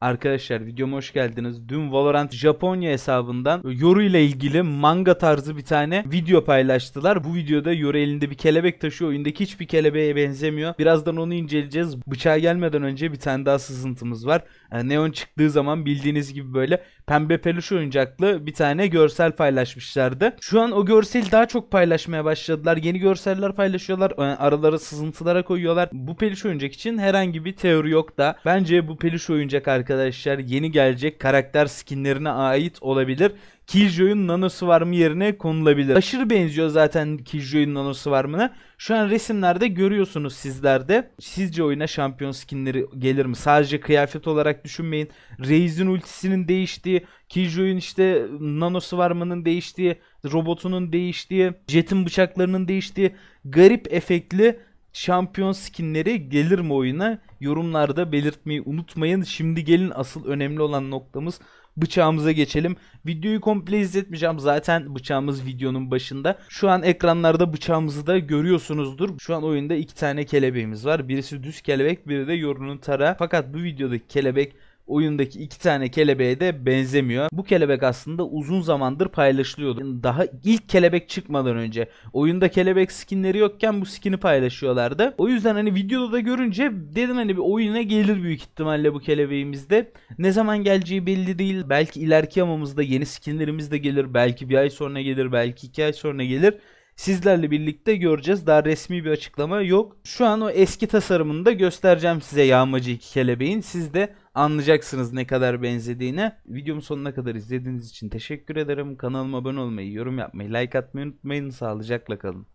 Arkadaşlar videoma hoş geldiniz. Dün Valorant Japonya hesabından Yoru ile ilgili manga tarzı bir tane video paylaştılar. Bu videoda Yoru elinde bir kelebek taşıyor. Oyundaki hiçbir kelebeğe benzemiyor. Birazdan onu inceleyeceğiz. Bıçağa gelmeden önce bir tane daha sızıntımız var. Ee, neon çıktığı zaman bildiğiniz gibi böyle pembe peluş oyuncaklı bir tane görsel paylaşmışlardı. Şu an o görseli daha çok paylaşmaya başladılar. Yeni görseller paylaşıyorlar. Araları sızıntılara koyuyorlar. Bu peluş oyuncak için herhangi bir teori yok da bence bu peluş oyuncak arkadaşlar yeni gelecek karakter skinlerine ait olabilir Killjoy'un nanoswarm yerine konulabilir. Aşırı benziyor zaten Killjoy'un nanoswarm'ına. Şu an resimlerde görüyorsunuz sizlerde. Sizce oyuna şampiyon skinleri gelir mi? Sadece kıyafet olarak düşünmeyin. Reis'in ultisinin değiştiği, Killjoy'un işte nanoswarm'ının değiştiği, robotunun değiştiği, Jet'in bıçaklarının değiştiği garip efektli şampiyon skinleri gelir mi oyuna? Yorumlarda belirtmeyi unutmayın. Şimdi gelin asıl önemli olan noktamız bıçağımıza geçelim. Videoyu komple izletmeyeceğim. Zaten bıçağımız videonun başında. Şu an ekranlarda bıçağımızı da görüyorsunuzdur. Şu an oyunda iki tane kelebeğimiz var. Birisi düz kelebek, biri de yorunun tara. Fakat bu videodaki kelebek oyundaki iki tane kelebeğe de benzemiyor. Bu kelebek aslında uzun zamandır paylaşılıyordu. Daha ilk kelebek çıkmadan önce oyunda kelebek skinleri yokken bu skini paylaşıyorlardı. O yüzden hani videoda da görünce dedim hani bir oyuna gelir büyük ihtimalle bu kelebeğimizde. Ne zaman geleceği belli değil. Belki ileriki yamamızda yeni skinlerimiz de gelir. Belki bir ay sonra gelir. Belki iki ay sonra gelir sizlerle birlikte göreceğiz. Daha resmi bir açıklama yok. Şu an o eski tasarımını da göstereceğim size yağmacı iki kelebeğin. Siz de anlayacaksınız ne kadar benzediğine. Videomu sonuna kadar izlediğiniz için teşekkür ederim. Kanalıma abone olmayı, yorum yapmayı, like atmayı unutmayın. Sağlıcakla kalın.